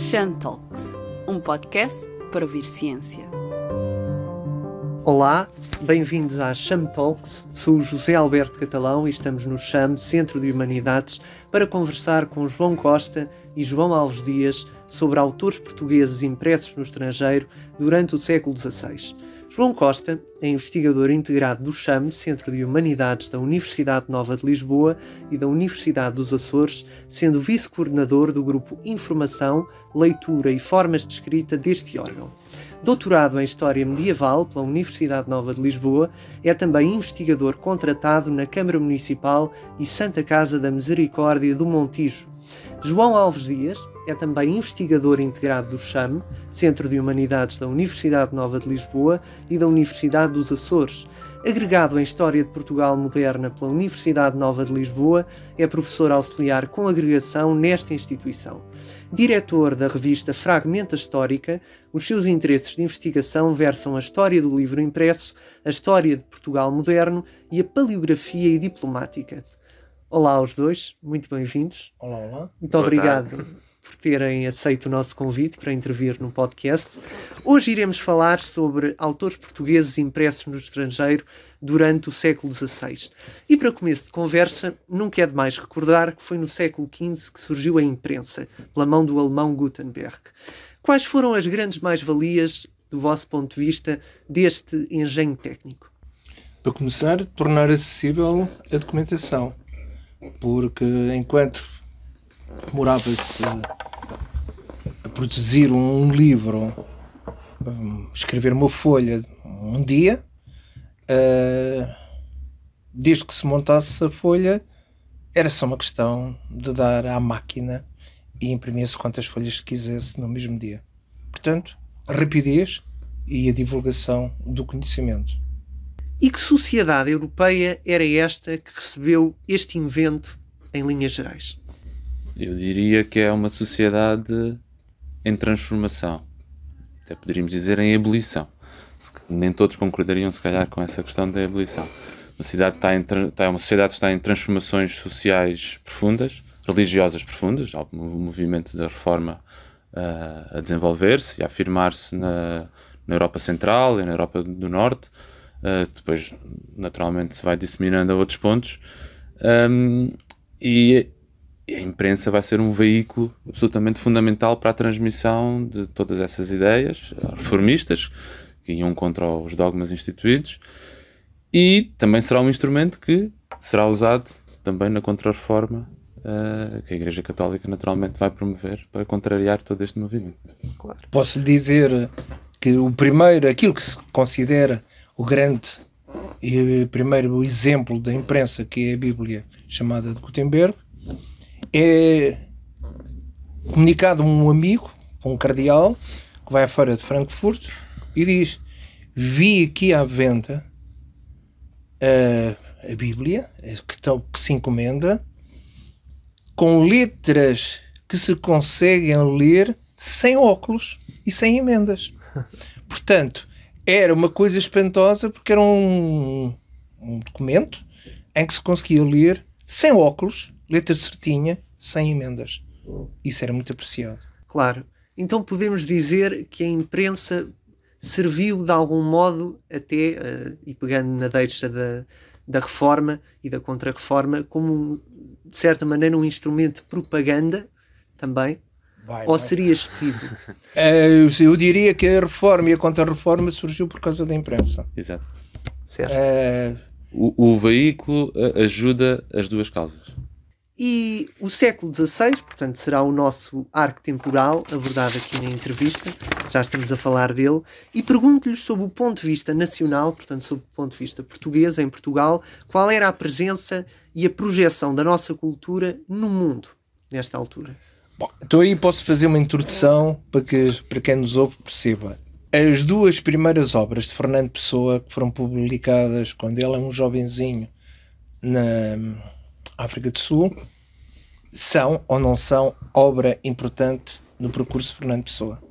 Shan Talks, um podcast para ouvir ciência. Olá, bem-vindos à Cham Talks. Sou José Alberto Catalão e estamos no Cham Centro de Humanidades para conversar com João Costa e João Alves Dias sobre autores portugueses impressos no estrangeiro durante o século XVI. João Costa é investigador integrado do CHAM, Centro de Humanidades da Universidade Nova de Lisboa e da Universidade dos Açores, sendo vice-coordenador do grupo Informação, Leitura e Formas de Escrita deste órgão. Doutorado em História Medieval pela Universidade Nova de Lisboa, é também investigador contratado na Câmara Municipal e Santa Casa da Misericórdia do Montijo. João Alves Dias é também investigador integrado do CHAM, Centro de Humanidades da Universidade Nova de Lisboa e da Universidade dos Açores. Agregado em História de Portugal Moderna pela Universidade Nova de Lisboa, é professor auxiliar com agregação nesta instituição. Diretor da revista Fragmenta Histórica, os seus interesses de investigação versam a história do livro impresso, a história de Portugal moderno e a paleografia e diplomática. Olá aos dois, muito bem-vindos. Olá, olá. Muito Boa obrigado tarde por terem aceito o nosso convite para intervir no podcast. Hoje iremos falar sobre autores portugueses impressos no estrangeiro durante o século XVI. E para começo de conversa, nunca é demais recordar que foi no século XV que surgiu a imprensa, pela mão do alemão Gutenberg. Quais foram as grandes mais-valias, do vosso ponto de vista, deste engenho técnico? Para começar, tornar acessível a documentação, porque enquanto demorava-se a produzir um livro, escrever uma folha um dia, eh, desde que se montasse a folha, era só uma questão de dar à máquina e imprimir-se quantas folhas quisesse no mesmo dia. Portanto, a rapidez e a divulgação do conhecimento. E que sociedade europeia era esta que recebeu este invento em linhas gerais? Eu diria que é uma sociedade em transformação, até poderíamos dizer em ebulição. Nem todos concordariam, se calhar, com essa questão da ebulição. Uma, cidade está em, está, uma sociedade está em transformações sociais profundas, religiosas profundas, há o movimento da reforma uh, a desenvolver-se e a afirmar-se na, na, Europa Central e na Europa do Norte, uh, depois naturalmente se vai disseminando a outros pontos, um, e e a imprensa vai ser um veículo absolutamente fundamental para a transmissão de todas essas ideias reformistas que iam contra os dogmas instituídos e também será um instrumento que será usado também na contrarreforma uh, que a Igreja Católica naturalmente vai promover para contrariar todo este movimento. Claro. Posso lhe dizer que o primeiro, aquilo que se considera o grande e eh, primeiro exemplo da imprensa, que é a Bíblia chamada de Gutenberg, é comunicado a um amigo, um cardeal, que vai à de Frankfurt e diz: Vi aqui à venda a, eh, a Bíblia, eh, que, tão, que se encomenda, com letras que se conseguem ler sem óculos e sem emendas. Portanto, era uma coisa espantosa porque era um, um documento em que se conseguia ler sem óculos letra certinha, sem emendas. Isso era muito apreciado. Claro. Então podemos dizer que a imprensa serviu de algum modo, até, uh, e pegando na deixa da, da reforma e da contra-reforma, como de certa maneira um instrumento de propaganda também? Vai, ou vai, seria excessivo? Uh, eu diria que a reforma e a contra-reforma surgiu por causa da imprensa. Exato. Certo. Uh, o, o veículo ajuda as duas causas. E o século XVI, portanto, será o nosso arco temporal, abordado aqui na entrevista, já estamos a falar dele, e pergunto-lhes sobre o ponto de vista nacional, portanto, sobre o ponto de vista português, em Portugal, qual era a presença e a projeção da nossa cultura no mundo, nesta altura. Bom, então aí posso fazer uma introdução para que para quem nos ouve perceba. As duas primeiras obras de Fernando Pessoa que foram publicadas quando ele é um jovenzinho na África do Sul são ou não são obra importante no percurso de Fernando Pessoa?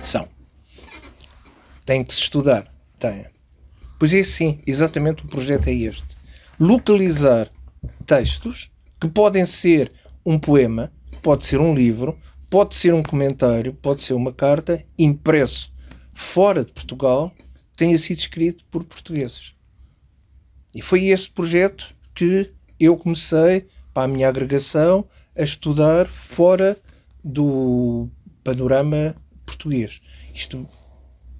São. Tem que se estudar. Tem. Pois é, sim, exatamente o projeto é este. Localizar textos que podem ser um poema, pode ser um livro, pode ser um comentário, pode ser uma carta impresso fora de Portugal, tenha sido escrito por portugueses. E foi este projeto que eu comecei, para a minha agregação, a estudar fora do panorama português. Isto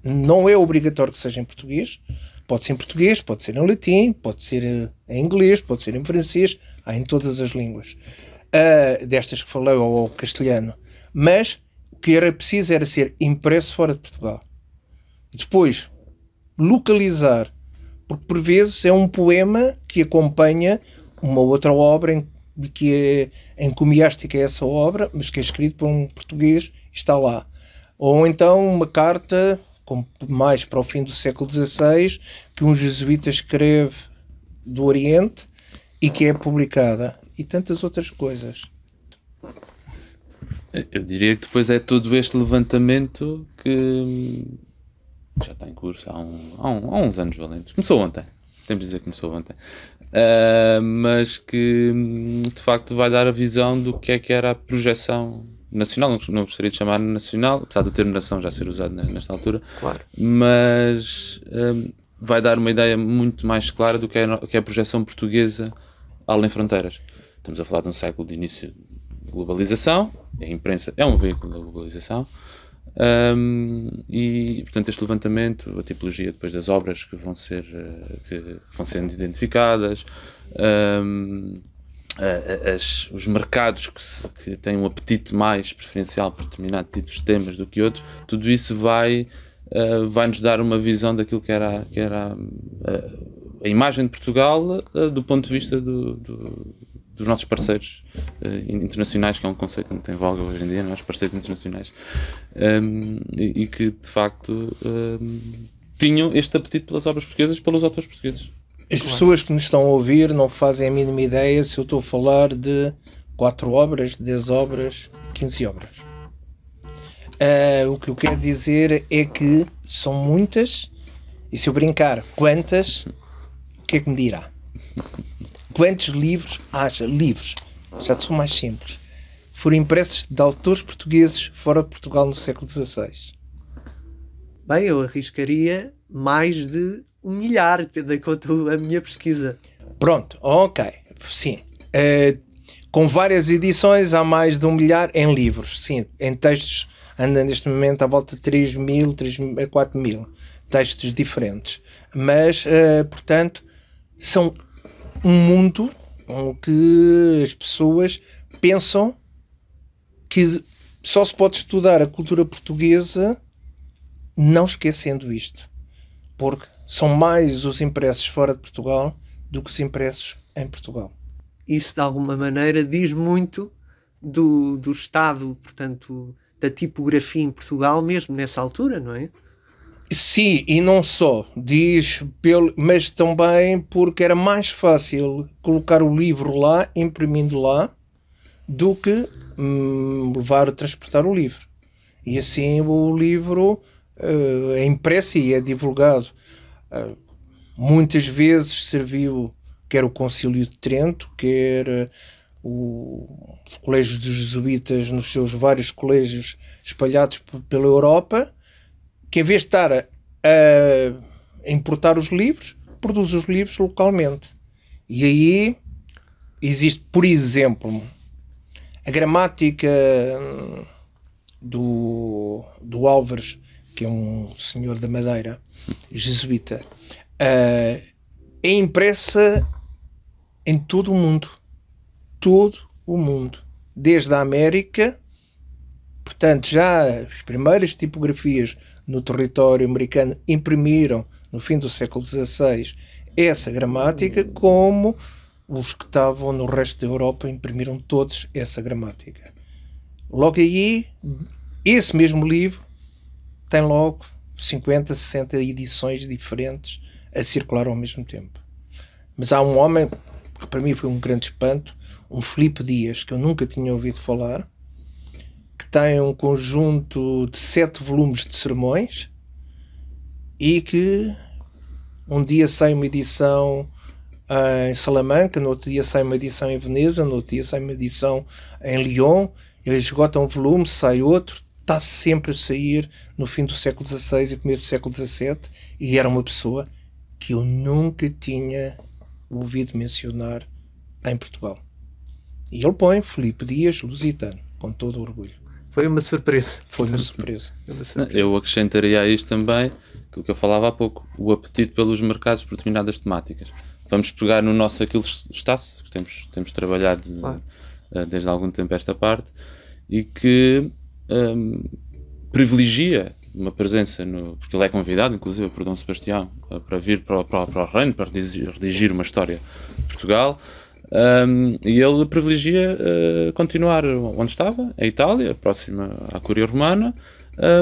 não é obrigatório que seja em português, pode ser em português, pode ser em latim, pode ser eh, em inglês, pode ser em francês, há em todas as línguas. Uh, destas que falei, ou ao castelhano. Mas o que era preciso era ser impresso fora de Portugal. E depois, localizar, porque por vezes é um poema que acompanha uma outra obra em, que é encomiástica é essa obra, mas que é escrita por um português e está lá. Ou então uma carta, mais para o fim do século XVI, que um jesuíta escreve do Oriente e que é publicada. E tantas outras coisas. Eu diria que depois é todo este levantamento que já está em curso há, um, há, um, há uns anos valentes. Começou ontem. Temos de dizer que começou ontem uh, mas que de facto vai dar a visão do que é que era a projeção nacional, não, gostaria de chamar nacional, apesar do termo nação já ser usado nesta altura, claro. mas ah, vai dar uma ideia muito mais clara do que é, que é a projeção portuguesa além fronteiras. Estamos a falar de um século de início de globalização, a imprensa é um veículo da globalização, um, e portanto este levantamento, a tipologia depois das obras que vão ser eh, que vão sendo identificadas, um, as, os mercados que, se, que, têm um apetite mais preferencial por determinado tipo de temas do que outros, tudo isso vai uh, vai nos dar uma visão daquilo que era que era a, eh, a imagem de Portugal uh, do ponto de vista do dos nossos parceiros uh, internacionais, que é um conceito que não tem valga hoje em dia, nossos é? parceiros internacionais, um, e, e, que de facto um, tinham este apetite pelas obras portuguesas, pelos autores portugueses. As pessoas que nos estão a ouvir não fazem a mínima ideia se eu estou a falar de 4 obras, 10 obras, 15 obras. Uh, o que eu quero dizer é que são muitas, e se eu brincar quantas, o que é que me dirá? Quantos livros haja? Livros. Já são mais simples. Foram impressos de autores portugueses fora de Portugal no século XVI. Bem, eu arriscaria mais de um milhar, tendo em conta a minha pesquisa. Pronto, ok. Sim. Uh, com várias edições, há mais de um milhar em livros. Sim, em textos andando neste momento à volta de 3 mil, 3 a 4 mil textos diferentes. Mas, uh, portanto, são um mundo que as pessoas pensam que só se pode estudar a cultura portuguesa não esquecendo isto, porque são mais os impressos fora de Portugal do que os impressos em Portugal. Isso, de alguma maneira, diz muito do, do estado, portanto, da tipografia em Portugal mesmo nessa altura, não é? Sim, e não só. Diz, pelo, mas também porque era mais fácil colocar o livro lá, imprimindo lá, do que hum, levar a transportar o livro. E assim o livro uh, é impresso e é divulgado. Uh, muitas vezes serviu quer o Concílio de Trento, quer eh, o, os colégios dos jesuítas nos seus vários colégios espalhados pela Europa que em vez de estar a, a importar os livros, produz os livros localmente. E aí existe, por exemplo, a gramática hum, do, do Álvares, que é um senhor da Madeira, jesuíta, uh, é impressa em todo o mundo. Todo o mundo. Desde a América, portanto, já as primeiras tipografias no território americano imprimiram no fim do século XVI essa gramática, hum. como os que estavam no resto da Europa imprimiram todos essa gramática. Logo aí, uhum. esse mesmo livro tem logo 50, 60 edições diferentes a circular ao mesmo tempo. Mas há um homem que para mim foi um grande espanto, um Filipe Dias, que eu nunca tinha ouvido falar, tem um conjunto de sete volumes de sermões e que um dia sai uma edição em Salamanca, no outro dia sai uma edição em Veneza, no outro dia sai uma edição em Lyon, eles esgotam um volume, sai outro, está sempre a sair no fim do século XVI e começo do século XVII, e era uma pessoa que eu nunca tinha ouvido mencionar em Portugal. E ele põe Filipe Dias Lusitano, com todo orgulho. Foi uma surpresa. Foi uma surpresa. Eu acrescentaria a isto também o que eu falava há pouco, o apetite pelos mercados por determinadas temáticas. Vamos pegar no nosso Aquiles Estácio, que temos, temos trabalhado claro. Eh, desde há algum tempo esta parte, e que um, ehm, privilegia uma presença, no, porque ele é convidado, inclusive, por Dom Sebastião, eh, para vir para, para, para o Reino, para redigir uma história de Portugal, um, e ele privilegia uh, continuar onde estava, a Itália, próxima à Curia Romana,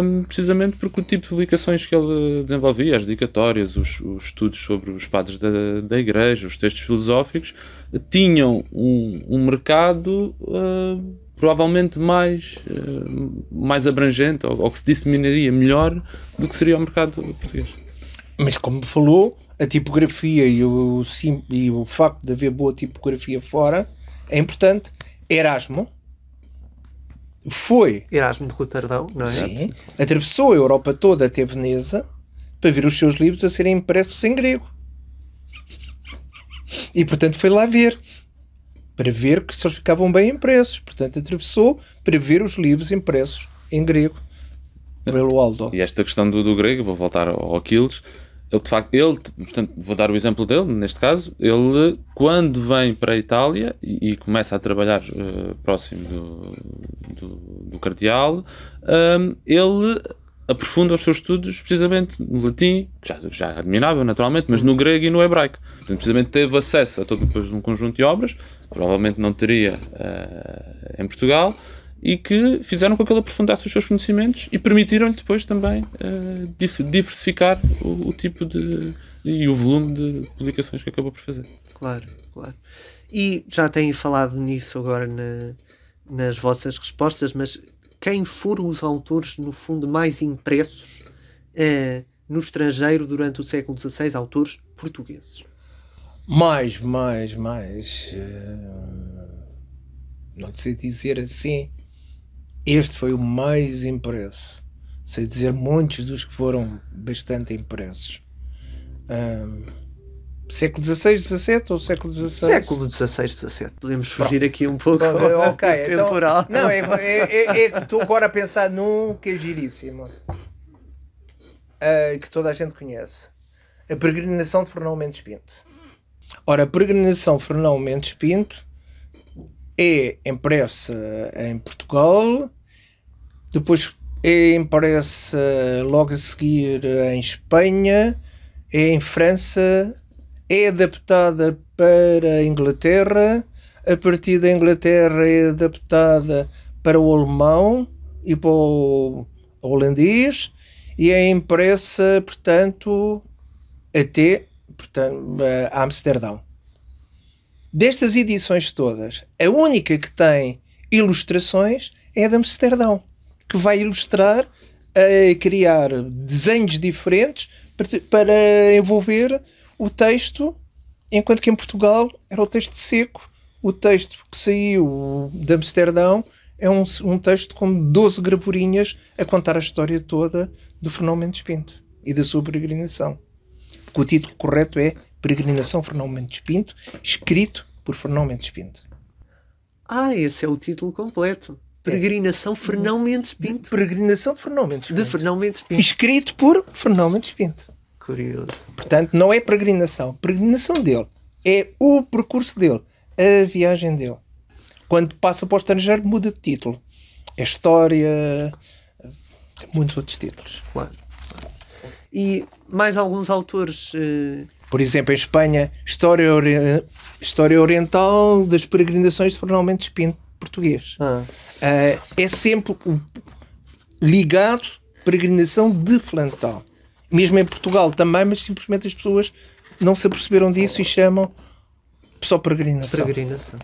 um, precisamente porque o tipo de publicações que ele desenvolvia, as dedicatórias, os, os estudos sobre os padres da, da Igreja, os textos filosóficos, tinham um, um mercado uh, provavelmente mais, mais abrangente, ou, ou que se disseminaria melhor do que seria o mercado português. Mas como falou, a tipografia e o, sim, e o facto de haver boa tipografia fora é importante. Erasmo foi. Erasmo de Roterdão, não é? Sim. Atravessou a Europa toda até Veneza para ver os seus livros a serem impressos em grego. E portanto foi lá ver. Para ver que se eles ficavam bem impressos. Portanto, atravessou para ver os livros impressos em grego pelo Aldo. E esta questão do, do grego, vou voltar ao Aquiles ele de facto, ele, portanto, vou dar o exemplo dele, neste caso, ele quando vem para a Itália e, e começa a trabalhar uh, próximo do, do, do cardeal, um, ehm, ele aprofunda os seus estudos precisamente no latim, que já, já admirava naturalmente, mas no grego e no hebraico. Portanto, precisamente teve acesso a todo depois um conjunto de obras, que provavelmente não teria uh, em Portugal, e que fizeram com que ele aprofundasse os seus conhecimentos e permitiram-lhe depois também uh, diversificar o, o tipo de, e o volume de publicações que acabou por fazer. Claro, claro. E já têm falado nisso agora na, nas vossas respostas, mas quem foram os autores, no fundo, mais impressos uh, no estrangeiro durante o século XVI, autores portugueses? Mais, mais, mais. Uh, não sei dizer assim este foi o mais impresso. Sei dizer muitos dos que foram bastante impressos. Um, século XVI, XVII ou século XVI? Século XVI, XVII. Podemos fugir Pronto. aqui um pouco Pronto, okay, então, temporal. não, é, é, é, é estou agora a pensar num que é giríssimo. Uh, que toda a gente conhece. A peregrinação de Fernão Mendes Pinto. Ora, a peregrinação de Fernão Mendes Pinto é impressa em Portugal, depois é impressa logo a seguir em Espanha, é em França, é adaptada para a Inglaterra, a partir da Inglaterra é adaptada para o alemão e para o holandês e é impressa, portanto, até portanto, a eh, Amsterdão. Destas edições todas, a única que tem ilustrações é a de Amsterdão, que vai ilustrar a eh, criar desenhos diferentes para envolver o texto, enquanto que em Portugal era o texto seco. O texto que saiu de Amsterdão é um, um texto com 12 gravurinhas a contar a história toda do fenómeno de Pinto e da sua peregrinação. Porque o título correto é Peregrinação Fernão Mendes Pinto, escrito por Fernão Mendes Pinto. Ah, esse é o título completo. Peregrinação é. Fernão Mendes Pinto. Peregrinação Fernão Mendes Pinto. De Fernão Mendes Pinto. Escrito por Fernão Mendes Pinto. Curioso. Portanto, não é peregrinação. Peregrinação dele. É o percurso dele. A viagem dele. Quando passa para o estrangeiro, muda de título. É história. Muitos outros títulos. Claro. E mais alguns autores. Uh por exemplo, em Espanha, História, ori história Oriental das Peregrinações de Fernão Mendes Pinto, português. Ah. Uh, é sempre ligado peregrinação de Flantal. Mesmo em Portugal também, mas simplesmente as pessoas não se aperceberam disso e chamam só peregrinação. Peregrinação.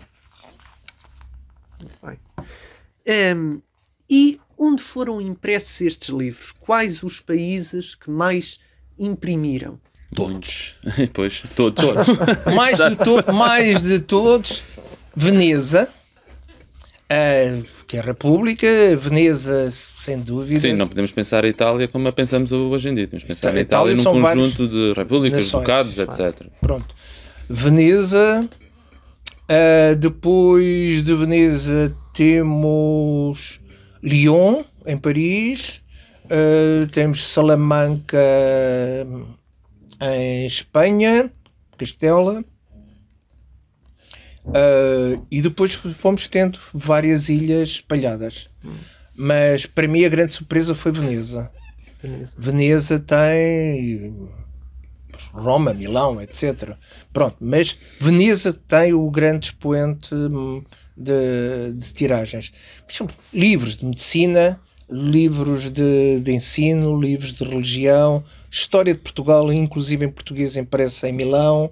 Um, e onde foram impressos estes livros? Quais os países que mais imprimiram? Todos. pois, to todos. mais, de to mais de todos, Veneza. Uh, que é a República, Veneza, sem dúvida. Sim, não podemos pensar a Itália como a pensamos hoje em dia. Temos que pensar a Itália, Itália num conjunto de repúblicas, bocados, etc. Pronto. Veneza. Uh, depois de Veneza temos Lyon, em Paris. Uh, temos Salamanca em Espanha, Castela, uh, e depois fomos tendo várias ilhas espalhadas. Mas para mim a grande surpresa foi Veneza. Veneza, Veneza tem Roma, Milão, etc. Pronto, mas Veneza tem o grande expoente hum, de, de tiragens. Por exemplo, livros de medicina, livros de, de ensino, livros de religião, história de Portugal, inclusive em português impressa em Milão,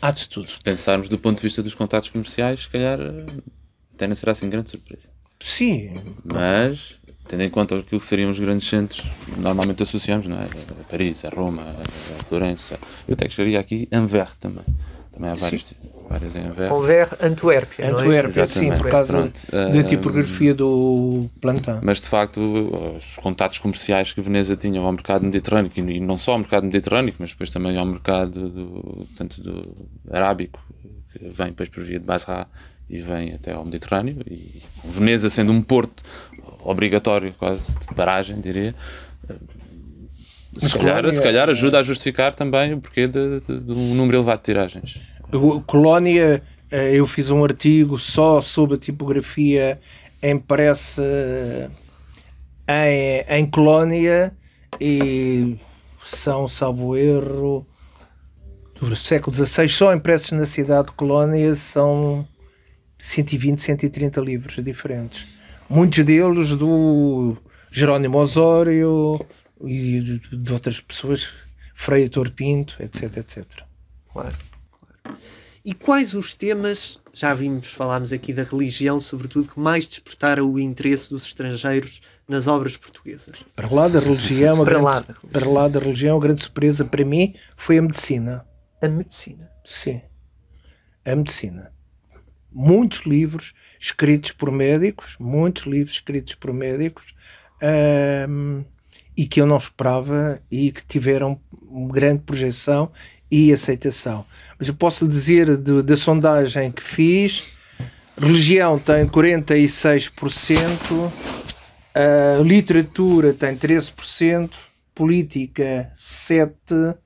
há de tudo. Se pensarmos do ponto de vista dos contatos comerciais, se calhar até não será assim grande surpresa. Sim. Mas, tendo em conta aquilo que seriam os grandes centros, normalmente associamos, não é? A Paris, a Roma, a Florença. Eu até gostaria aqui Anver também. Também há vários. Sim. Várias em Anver. Anver, Antuérpia. É? Antuérpia, é? sim, por causa Pronto. da ah, tipografia do plantão Mas de facto, os contatos comerciais que Veneza tinha ao mercado mediterrâneo, e não só ao mercado mediterrâneo, mas depois também ao mercado do, tanto do arábico, que vem depois por via de Basra e vem até ao Mediterrâneo, e Veneza sendo um porto obrigatório, quase de paragem, diria. Se calhar, se calhar, é- ajuda a justificar também o porquê de, de, de um número elevado de tiragens. Colónia, eh, eu fiz um artigo só sobre a tipografia impressa eh, em, em Colónia e são, salvo erro, do século XVI, só impressos na cidade de Colónia são 120, 130 livros diferentes. Muitos deles do Jerónimo Osório e de outras pessoas, Freitor Torpinto, etc, etc. Claro. E quais os temas, já vimos, falámos aqui da religião, sobretudo, que mais despertaram o interesse dos estrangeiros nas obras portuguesas? Para lá da religião, para, grande, lá. para lá da religião, a grande surpresa para mim foi a medicina. A medicina? Sim, a medicina. Muitos livros escritos por médicos, muitos livros escritos por médicos, hum, e que eu não esperava e que tiveram uma grande projeção e aceitação. Mas eu posso dizer de, da sondagem que fiz, religião tem 46%, literatura tem 13%, política 7%,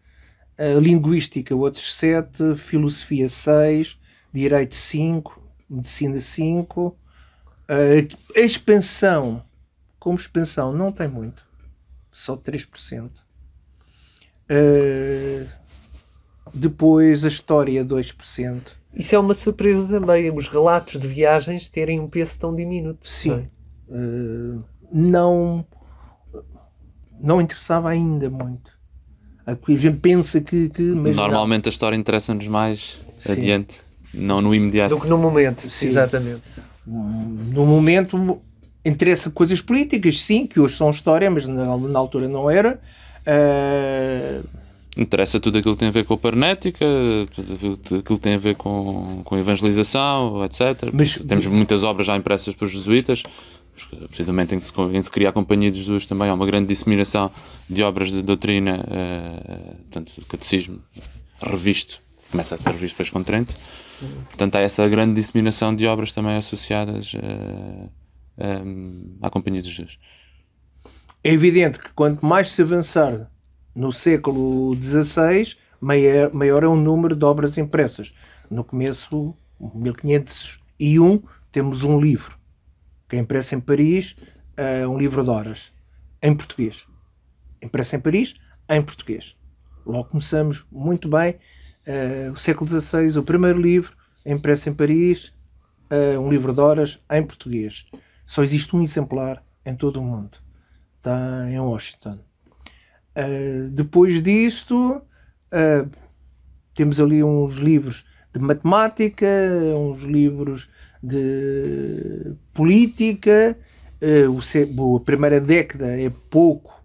linguística outros 7%, filosofia 6%, direito 5%, medicina 5%, expansão, como expansão, não tem muito, só 3%. Uh, depois a história 2%. Isso é uma surpresa também, os relatos de viagens terem um peso tão diminuto. Sim. Uh, não, não interessava ainda muito. A gente pensa que. que Normalmente não. a história interessa-nos mais Sim. adiante, não no imediato. Do que no momento, Sim. exatamente. No momento interessa coisas políticas, sim, que hoje são história, mas na, na altura não era. Uh, interessa tudo aquilo que tem a ver com a pernética, tudo aquilo que tem a ver com, com evangelização, etc. Mas, Temos muitas obras já impressas pelos jesuítas, precisamente em que, se, em que se cria a Companhia de Jesus também há uma grande disseminação de obras de doutrina, eh, portanto, do catecismo revisto, começa a ser revisto depois com Trento. Portanto, há essa grande disseminação de obras também associadas eh, eh, à Companhia de Jesus. É evidente que quanto mais se avançar no século XVI, maior, maior é o número de obras impressas. No começo, 1501, temos um livro, que é impresso em Paris, uh, um livro de horas, em português. Impresso em Paris, em português. Logo começamos muito bem. Uh, o século XVI, o primeiro livro, impresso em Paris, uh, um livro de horas, em português. Só existe um exemplar em todo o mundo. Está em Washington. Uh, depois disto, uh, temos ali uns livros de matemática, uns livros de política. Uh, o, a primeira década é pouco,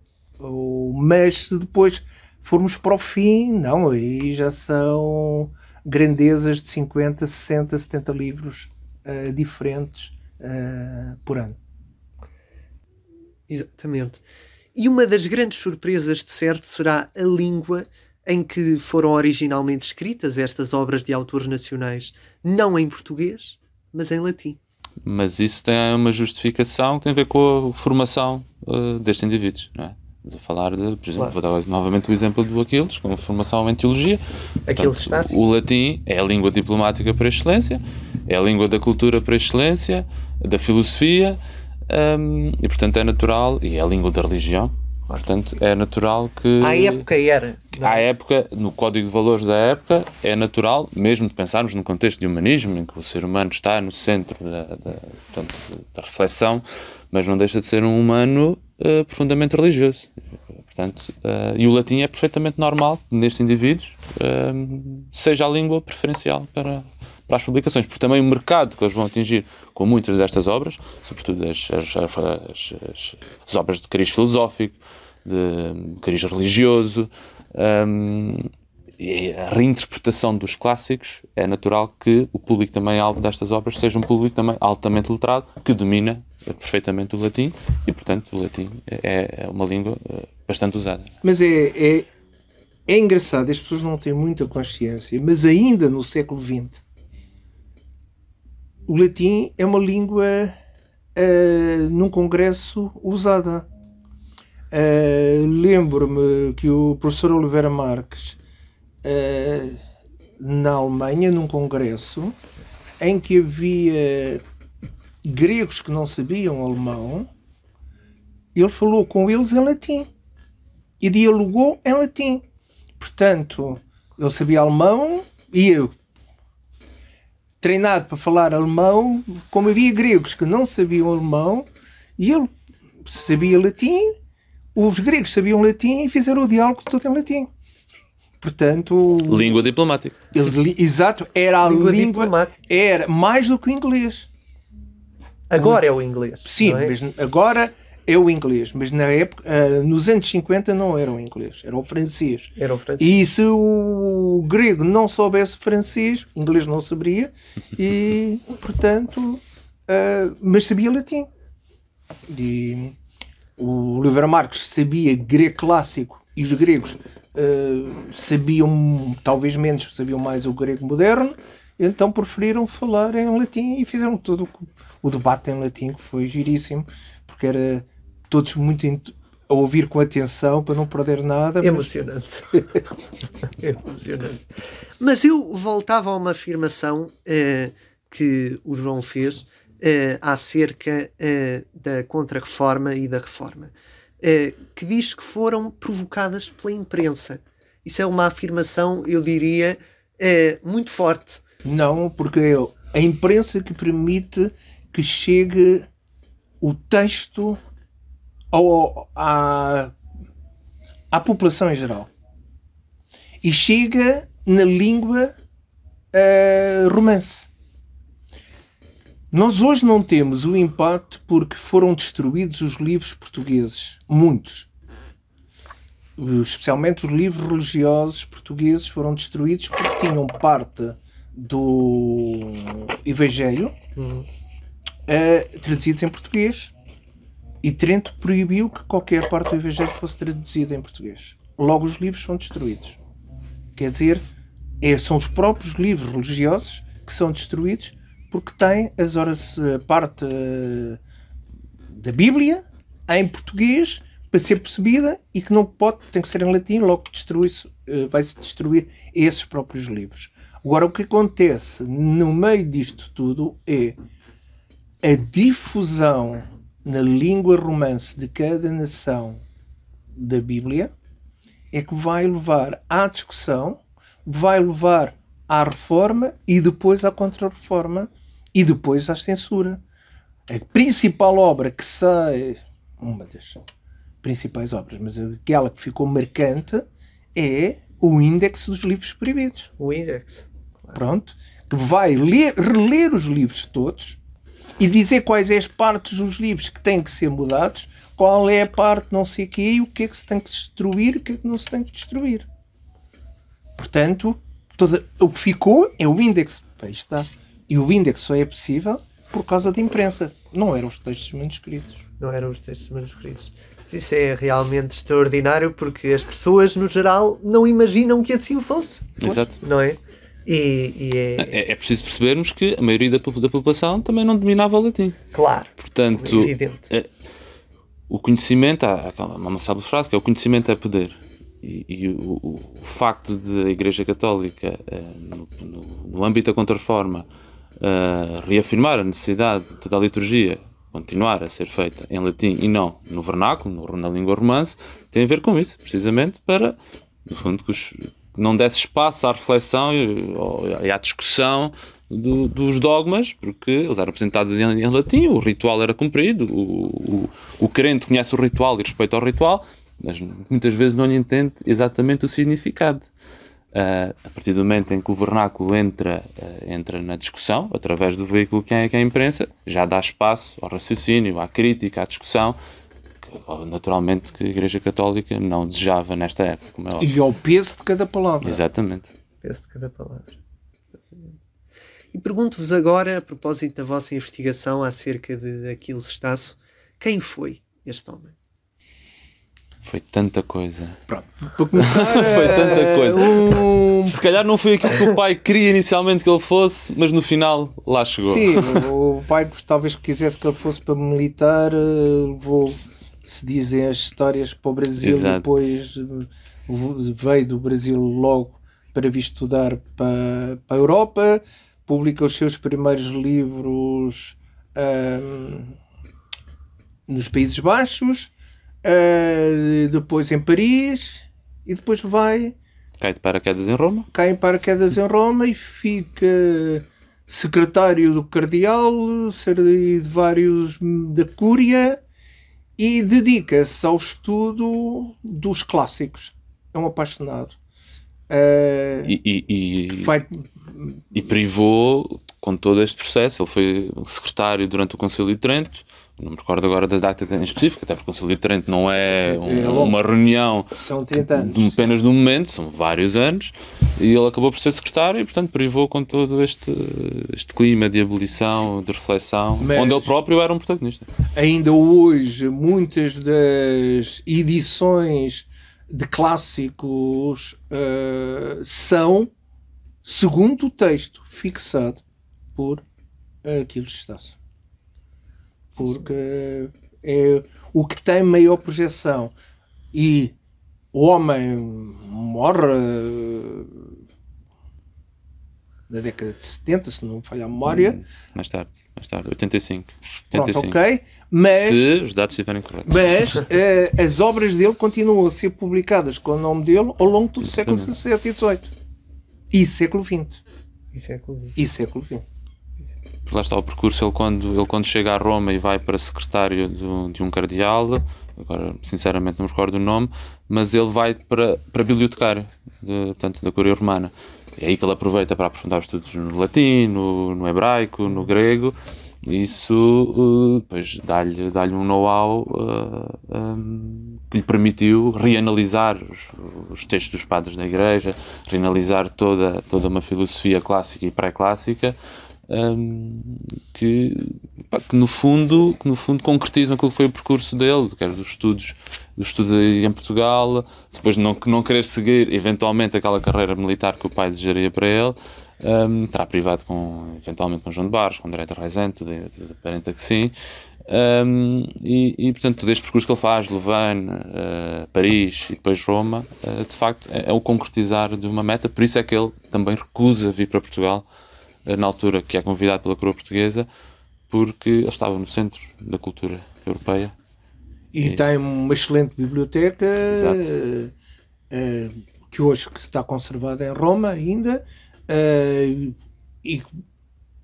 mas se depois formos para o fim, não, aí já são grandezas de 50, 60, 70 livros uh, diferentes uh, por ano. Exatamente. E uma das grandes surpresas, de certo, será a língua em que foram originalmente escritas estas obras de autores nacionais, não em português, mas em latim. Mas isso tem uma justificação que tem a ver com a formação uh, destes indivíduos, não é? De falar de, por exemplo, claro. vou dar novamente o exemplo do Aquiles, com formação em teologia. Aquiles está O latim é a língua diplomática para excelência, é a língua da cultura para excelência, da filosofia, um, e portanto é natural, e é a língua da religião, claro. portanto é natural que. À época era. Não? É? À época, no código de valores da época, é natural, mesmo de pensarmos no contexto de humanismo, em que o ser humano está no centro da, da, portanto, da reflexão, mas não deixa de ser um humano uh, profundamente religioso. Portanto, uh, e o latim é perfeitamente normal nestes indivíduos, uh, seja a língua preferencial para, para as publicações, porque também o mercado que eles vão atingir com muitas destas obras, sobretudo as, as, as, as obras de cariz filosófico, de cariz religioso, um, e a reinterpretação dos clássicos, é natural que o público também alvo destas obras seja um público também altamente letrado, que domina perfeitamente o latim e, portanto, o latim é, é uma língua eh, bastante usada. Mas é, é, é engraçado, as pessoas não têm muita consciência, mas ainda no século XX o latim é uma língua uh, num congresso usada. Uh, Lembro-me que o professor Oliveira Marques, uh, na Alemanha, num congresso, em que havia gregos que não sabiam alemão, ele falou com eles em latim e dialogou em latim. Portanto, ele sabia alemão e eu treinado para falar alemão, como havia gregos que não sabiam alemão, e ele sabia latim, os gregos sabiam latim e fizeram o diálogo todo em latim. Portanto, língua diplomática. Ele, exato, era a língua, língua era mais do que o inglês. Agora é o inglês. Sim, é? mas agora é o inglês, mas na época, uh, nos anos 50 não era o inglês, era o francês. Era o francês. E se o grego não soubesse francês, inglês não saberia, e portanto, uh, mas sabia latim. E o Oliveira marcos sabia grego clássico e os gregos uh, sabiam, talvez menos, sabiam mais o grego moderno, então preferiram falar em latim e fizeram todo o, o debate em latim, que foi giríssimo, porque era todos muito a ouvir com atenção para não perder nada. Mas... Emocionante. Emocionante. Mas eu voltava a uma afirmação eh, que o João fez eh, acerca eh, da Contra-Reforma e da Reforma, eh, que diz que foram provocadas pela imprensa. Isso é uma afirmação, eu diria, eh, muito forte. Não, porque é a imprensa que permite que chegue o texto ou à, à população em geral. E chega na língua uh, romance. Nós hoje não temos o impacto porque foram destruídos os livros portugueses, muitos. Especialmente os livros religiosos portugueses foram destruídos porque tinham parte do Evangelho uhum. uh, traduzidos em português e Trento proibiu que qualquer parte do Evangelho fosse traduzida em português. Logo, os livros são destruídos. Quer dizer, é, são os próprios livros religiosos que são destruídos porque têm as horas, a eh, parte eh, da Bíblia em português para ser percebida e que não pode, tem que ser em latim, logo eh, vai-se destruir esses próprios livros. Agora, o que acontece no meio disto tudo é a difusão na língua romance de cada nação da Bíblia, é que vai levar à discussão, vai levar à reforma e depois à contrarreforma e depois à censura. A principal obra que sai, uma das principais obras, mas aquela que ficou marcante é o índice dos livros proibidos. O índice. Claro. Pronto. Que vai ler, reler os livros todos e dizer quais é as partes dos livros que têm que ser mudados, qual é a parte não sei quê e o que é que se tem que destruir e o que é que não se tem que destruir. Portanto, toda, o que ficou é o índex. Aí está. E o índex só é possível por causa da imprensa. Não eram os textos manuscritos. Não eram os textos manuscritos. Isso é realmente extraordinário porque as pessoas, no geral, não imaginam que assim fosse. Exato. Não é? E, e é... É, é... preciso percebermos que a maioria da, da, população também não dominava o latim. Claro. Portanto, é evidente. É, o conhecimento, há, uma sábio frase que é o conhecimento é poder. E, e o, o, facto de a Igreja Católica, eh, no, no, no, âmbito da contraforma, eh, reafirmar a necessidade de toda a liturgia continuar a ser feita em latim e não no vernáculo, no, na língua romance, tem a ver com isso, precisamente para, no fundo, que os não desse espaço à reflexão e, à discussão do, dos dogmas, porque eles eram apresentados em, em latim, o ritual era cumprido, o, o, o crente conhece o ritual e respeita o ritual, mas muitas vezes não lhe entende exatamente o significado. Uh, a partir do momento em que o vernáculo entra, uh, entra na discussão, através do veículo que é, que é a imprensa, já dá espaço ao raciocínio, à crítica, à discussão, Naturalmente que a Igreja Católica não desejava nesta época. Como é e ao peso de cada palavra. Exatamente. Peso de cada palavra. E pergunto-vos agora, a propósito da vossa investigação acerca de Aquiles Estácio, quem foi este homem? Foi tanta coisa. Pronto, para começar. foi eh, tanta coisa. Um... Se calhar não foi aquilo que o pai queria inicialmente que ele fosse, mas no final lá chegou. Sim, o pai talvez quisesse que ele fosse para militar, eh, levou se dizem as histórias para o Brasil Exato. depois eh, veio do Brasil logo para vir estudar para, para a Europa, publica os seus primeiros livros um, nos Países Baixos, uh, depois em Paris e depois vai. Cai de paraquedas em Roma. Cai em paraquedas em Roma e fica secretário do Cardeal, ser de vários da Cúria e dedica-se ao estudo dos clássicos. É um apaixonado. Uh, e, e, vai... e, privou com todo este processo. Ele foi secretário durante o Conselho de Trento, não me recordo agora da data em específico, até porque o Conselho de Trento não é, é, é um, é uma reunião são 30 anos. apenas de um momento, são vários anos, e ele acabou por ser secretário e, portanto, privou com todo este, este clima de abolição, de reflexão, Mas onde ele próprio era um protagonista. Ainda hoje, muitas das edições de clássicos uh, são, segundo o texto fixado por Aquiles Estácio porque é o que tem maior projeção e o homem morre na década de 70, se não me falha a memória. Hum, mais tarde, mais tarde, 85. 85. Pronto, ok. Mas, se os dados estiverem corretos. Mas eh, as obras dele continuam a ser publicadas com o nome dele ao longo do século XVII e XVIII. E século XX. E século XX. E século XX lá está o percurso, ele quando, ele quando chega a Roma e vai para secretário do, de um cardeal, agora sinceramente não me recordo o nome, mas ele vai para, para bibliotecário, de, portanto, da Curia Romana. É aí que ele aproveita para aprofundar os estudos no latim, no, no hebraico, no grego, e isso depois eh, dá-lhe dá, -lhe, um know-how uh, eh, um, eh, que lhe permitiu reanalisar os, os, textos dos padres da igreja, reanalisar toda, toda uma filosofia clássica e pré-clássica, um, que, pá, que, no fundo, que no fundo concretizam aquilo que foi o percurso dele, quer dos estudos, do estudo em Portugal, depois não, não querer seguir eventualmente aquela carreira militar que o pai desejaria para ele, um, terá privado com, eventualmente com João de Barros, com André de Reisante, tudo, tudo aparenta que sim. Um, e, e, portanto, todo este percurso que ele faz, Louvain, uh, Paris e depois Roma, uh, de facto é, é o concretizar de uma meta, por isso é que ele também recusa vir para Portugal na altura que é convidado pela coroa portuguesa, porque ele estava no centro da cultura europeia. E, e... tem uma excelente biblioteca uh, que hoje que está conservada em Roma ainda uh, e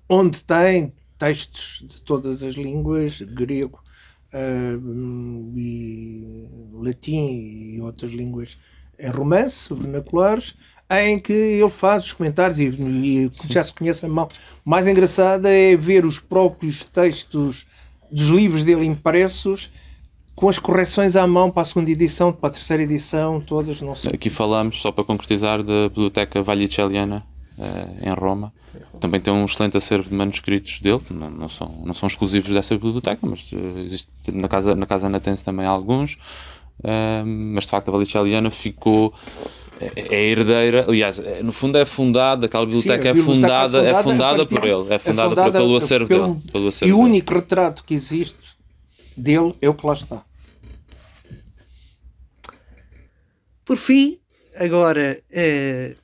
onde tem textos de todas as línguas, grego uh, e latim e outras línguas em romance, vernaculares, em que ele faz os comentários e, e já se conhece a mão. Mais engraçada é ver os próprios textos dos livros dele impressos com as correções à mão para a segunda edição, para a terceira edição, todas, não sei. Aqui falamos só para concretizar, da Biblioteca Vallicelliana, eh, em Roma. Também tem um excelente acervo de manuscritos dele, não, não são, não são exclusivos dessa biblioteca, mas eh, existe, na casa, na casa Natense também alguns. Eh, mas de facto a Vallicelliana ficou é, é herdeira, aliás, é, no fundo é fundada, aquela biblioteca, Sim, é, biblioteca fundada, é, fundada, é, é fundada por ele, é fundada, é fundada pelo acervo pelo, dele. Pelo acervo e o único retrato que existe dele é o que lá está. Por fim, agora eh,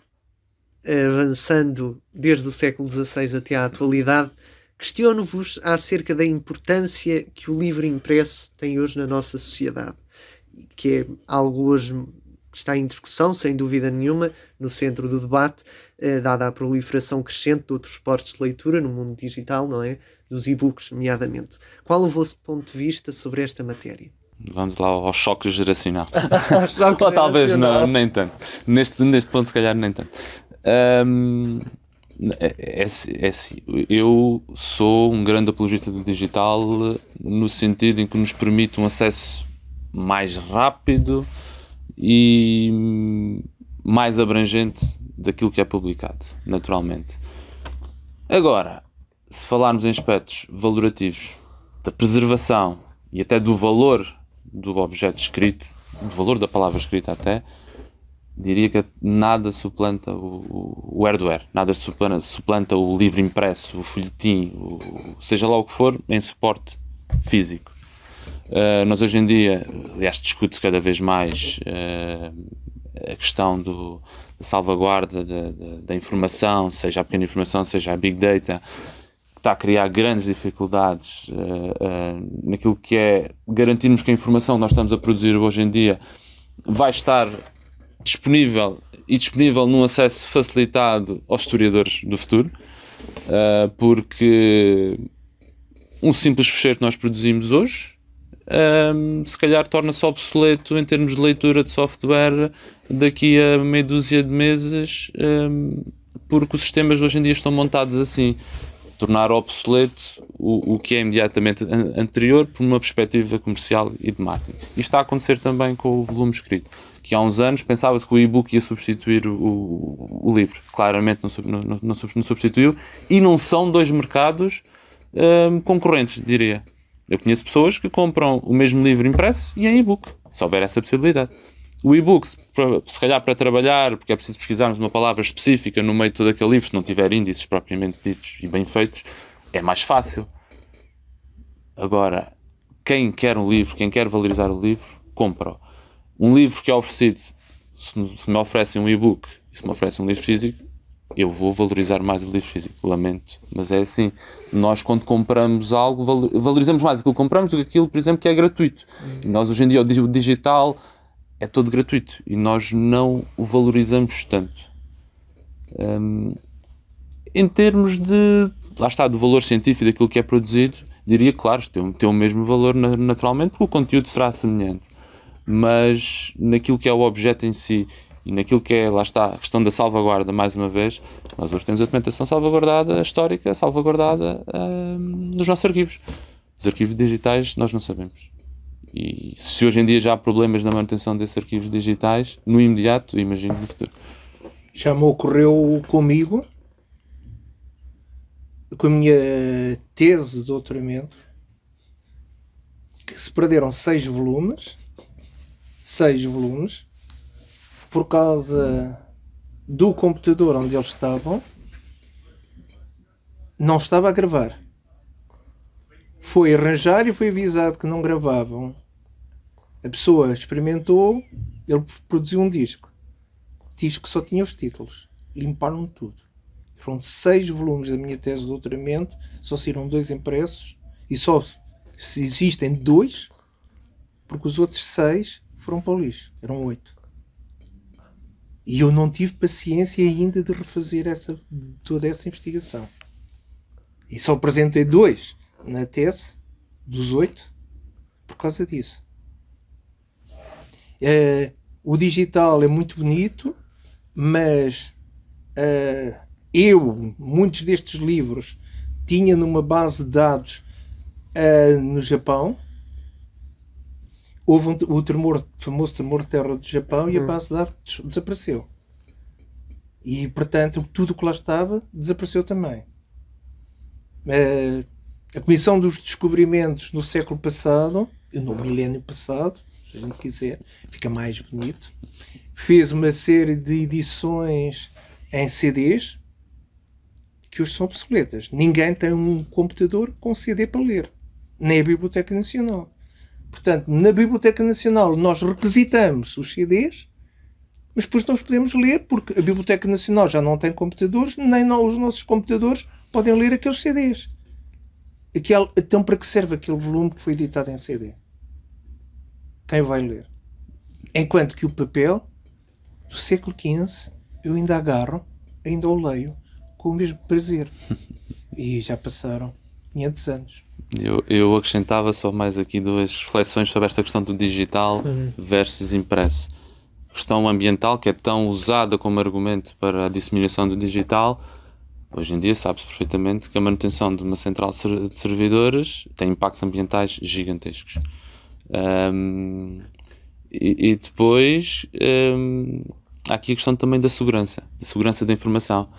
avançando desde o século XVI até à atualidade, questiono-vos acerca da importância que o livro impresso tem hoje na nossa sociedade, que é algo hoje está em discussão, sem dúvida nenhuma, no centro do debate, eh, dada a proliferação crescente de outros suportes de leitura no mundo digital, não é? Dos e-books, nomeadamente. Qual o vosso ponto de vista sobre esta matéria? Vamos lá ao choque geracional. choque Ou talvez geracional. não, nem tanto. Neste, neste ponto, se calhar, nem tanto. Um, é, é, assim, é, assim, eu sou um grande apologista do digital no sentido em que nos permite um acesso mais rápido e hum, mais abrangente daquilo que é publicado, naturalmente. Agora, se falarmos em aspectos valorativos da preservação e até do valor do objeto escrito, do valor da palavra escrita até, diria que nada suplanta o, o hardware, nada suplanta, suplanta, o livro impresso, o folhetim, o, seja lá o que for, em suporte físico. Eh, nós hoje em dia, aliás, discute-se cada vez mais uh, a questão do, da salvaguarda da, da, da, informação, seja a pequena informação, seja a big data, que está a criar grandes dificuldades uh, naquilo que é garantirmos que a informação que nós estamos a produzir hoje em dia vai estar disponível e disponível num acesso facilitado aos historiadores do futuro, porque um simples fecheiro que nós produzimos hoje um, se calhar torna-se obsoleto em termos de leitura de software daqui a meia dúzia de meses, um, porque os sistemas hoje em dia estão montados assim. Tornar obsoleto o, o que é imediatamente anterior por uma perspectiva comercial e de marketing. Isto está a acontecer também com o volume escrito que há uns anos pensava-se que o e-book ia substituir o, o, o livro. Claramente não, não, não, substituiu. E não são dois mercados hum, concorrentes, diria. Eu conheço pessoas que compram o mesmo livro impresso e em é e-book, se houver essa possibilidade. O e-book, se calhar para trabalhar, porque é preciso pesquisarmos uma palavra específica no meio de todo aquele livro, se não tiver índices propriamente ditos e bem feitos, é mais fácil. Agora, quem quer um livro, quem quer valorizar o livro, compra-o. Um livro que é oferecido, se me oferecem um e-book e se me oferecem um livro físico, eu vou valorizar mais o livro físico, lamento, mas é assim. Nós, quando compramos algo, valorizamos mais aquilo que compramos do que aquilo, por exemplo, que é gratuito. E nós, hoje em dia, o digital é todo gratuito e nós não o valorizamos tanto. Um, em termos de, lá está, do valor científico daquilo que é produzido, diria, claro, tem, tem o mesmo valor naturalmente, porque o conteúdo será semelhante. Mas naquilo que é o objeto em si e naquilo que é, lá está, a questão da salvaguarda, mais uma vez, nós hoje temos a documentação salvaguardada, histórica, salvaguardada uh, hum, nos nossos arquivos. Os arquivos digitais nós não sabemos. E se hoje em dia já há problemas na manutenção desses arquivos digitais, no imediato, imagino no futuro. Já me ocorreu comigo, com a minha tese de doutoramento, que se perderam seis volumes, seis volumes, por causa do computador onde eles estavam, não estava a gravar. Foi arranjar e foi avisado que não gravavam. A pessoa experimentou, ele produziu um disco. Diz que só tinha os títulos. Limparam tudo. Foram seis volumes da minha tese de doutoramento, só saíram dois impressos e só existem dois, porque os outros seis foram para o lixo. Eram oito. E eu não tive paciência ainda de refazer essa, toda essa investigação. E só apresentei dois na tese, dos oito, por causa disso. Uh, o digital é muito bonito, mas uh, eu, muitos destes livros, tinha numa base de dados uh, no Japão houve um, o tremor, famoso tremor de terra do Japão e a hum. base de dados desapareceu. E, portanto, tudo o que lá estava desapareceu também. Eh, a Comissão dos Descobrimentos no século passado, no milénio passado, se a gente quiser, fica mais bonito, fez uma série de edições em CDs que hoje são obsoletas. Ninguém tem um computador com CD para ler, nem a Biblioteca Nacional. Portanto, na Biblioteca Nacional nós requisitamos os CDs, mas depois não os podemos ler porque a Biblioteca Nacional já não tem computadores, nem os nossos computadores podem ler aqueles CDs. Aquele, então, para que serve aquele volume que foi editado em CD? Quem vai ler? Enquanto que o papel do século XV eu ainda agarro, ainda o leio com o mesmo prazer. E já passaram 500 anos. Eu, eu acrescentava só mais aqui duas reflexões sobre esta questão do digital uhum. versus impresso. Questão ambiental, que é tão usada como argumento para a disseminação do digital, Hoje em dia sabe-se perfeitamente que a manutenção de uma central de servidores tem impactos ambientais gigantescos. Um, e, e, depois um, há aqui a questão também da segurança, da segurança da informação.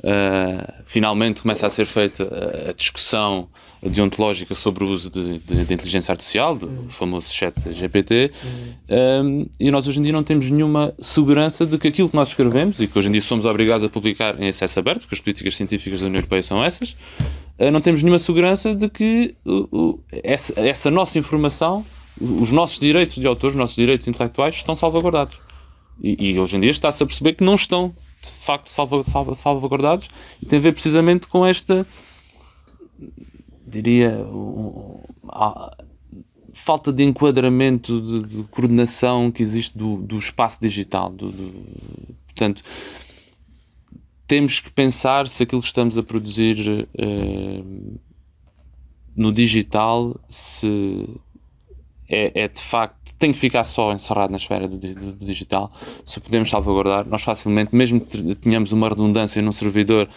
Uh, finalmente começa a ser feita a discussão deontológica sobre o uso de, de, de inteligência artificial, do uhum. famoso chat GPT, uhum. um, hum, e nós hoje em dia não temos nenhuma segurança de que aquilo que nós escrevemos, e que hoje em dia somos obrigados a publicar em acesso aberto, porque as políticas científicas da União Europeia são essas, uh, não temos nenhuma segurança de que uh, uh, essa, essa nossa informação, os nossos direitos de autor, os nossos direitos intelectuais estão salvaguardados. E, e hoje em dia está-se a perceber que não estão, de facto, salvaguardados, e tem a ver precisamente com esta diria, a, falta de enquadramento, de, de, coordenação que existe do, do espaço digital. Do, do, portanto, temos que pensar se aquilo que estamos a produzir eh, no digital se é, é, de facto, tem que ficar só encerrado na esfera do, do digital. Se podemos salvaguardar, nós facilmente, mesmo que tenhamos uma redundância num servidor,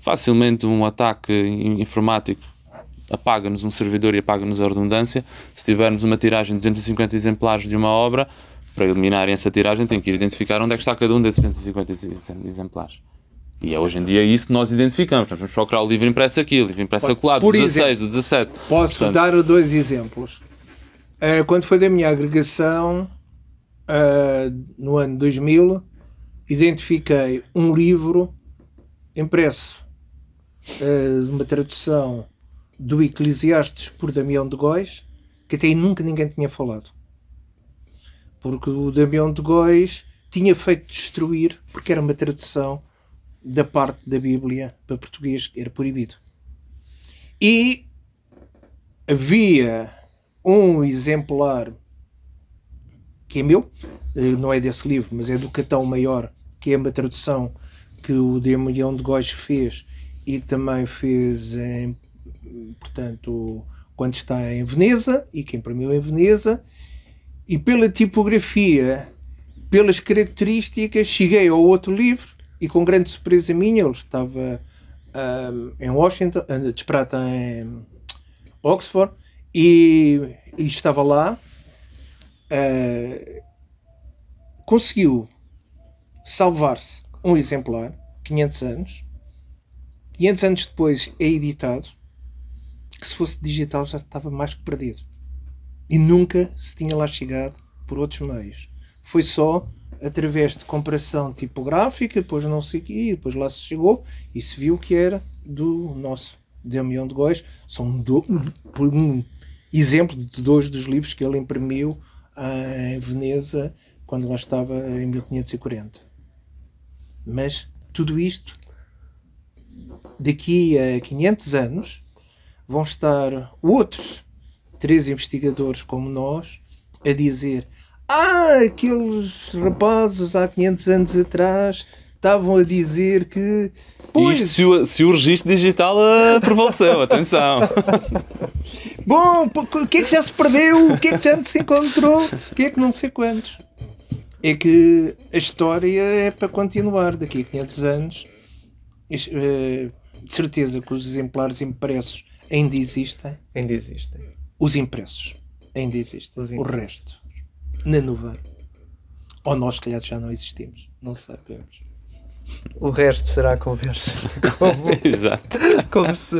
facilmente um ataque informático apaga-nos um servidor e apaga-nos a redundância. Se tivermos uma tiragem de 250 exemplares de uma obra, para eliminarem essa tiragem, tem que ir identificar onde é que está cada um desses 250 exemplares. E é hoje em dia isso que nós identificamos. Nós vamos procurar o livro impresso aqui, o livro impresso acolá, do 16, exemplo, do 17. Posso Portanto, dar dois exemplos. Eh, quando foi da minha agregação, eh, no ano 2000, identifiquei um livro impresso, eh, uma tradução do Eclesiastes por Damião de Góis, que até aí nunca ninguém tinha falado. Porque o Damião de Góis tinha feito destruir, porque era uma tradução da parte da Bíblia para português que era proibido. E havia um exemplar que é meu, eh, não é desse livro, mas é do Catão Maior, que é uma tradução que o Damião de Góis fez e que também fez em portanto, quando está em Veneza e que imprimiu em Veneza, e pela tipografia, pelas características, cheguei ao outro livro e com grande surpresa minha, ele estava um, em Washington, desprata em Oxford, e, e estava lá. Uh, conseguiu salvar-se um exemplar, 500 anos. 500 anos depois é editado que se fosse digital já estava mais que perdido. E nunca se tinha lá chegado por outros meios. Foi só através de comparação tipográfica, depois não sei o quê, depois lá se chegou e se viu que era do nosso Damião de Góis. São do, um exemplo de dois dos livros que ele imprimiu em Veneza quando lá estava em 1540. Mas tudo isto, daqui a 500 anos, vão estar outros três investigadores como nós a dizer: Ah, aqueles rapazes há 500 anos atrás estavam a dizer que. Pois... Isto se o, se o registro digital uh, prevaleceu, atenção. Bom, o que é que já se perdeu? O que é que já não se encontrou? O que é que não sei quantos? É que a história é para continuar daqui a 500 anos. Eh, de certeza que os exemplares impressos Ainda existem. Ainda existem. Os impressos. Ainda existem. Os O resto. Na nuvem. Ou nós, se calhar, já não existimos. Não sabemos. O resto será conversa. Como, Exato. Como se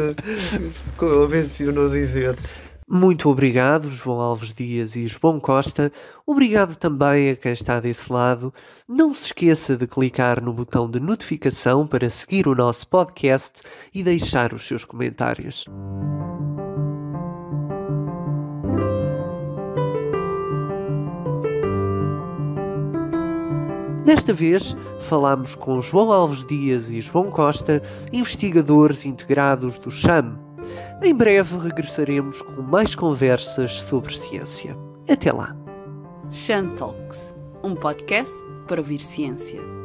como não no dizer. Muito obrigado, João Alves Dias e João Costa. Obrigado também a quem está desse lado. Não se esqueça de clicar no botão de notificação para seguir o nosso podcast e deixar os seus comentários. Desta vez, falámos com João Alves Dias e João Costa, investigadores integrados do CHAM, em breve regressaremos com mais conversas sobre ciência. Até lá! Shantalks, Talks, um podcast para ouvir ciência.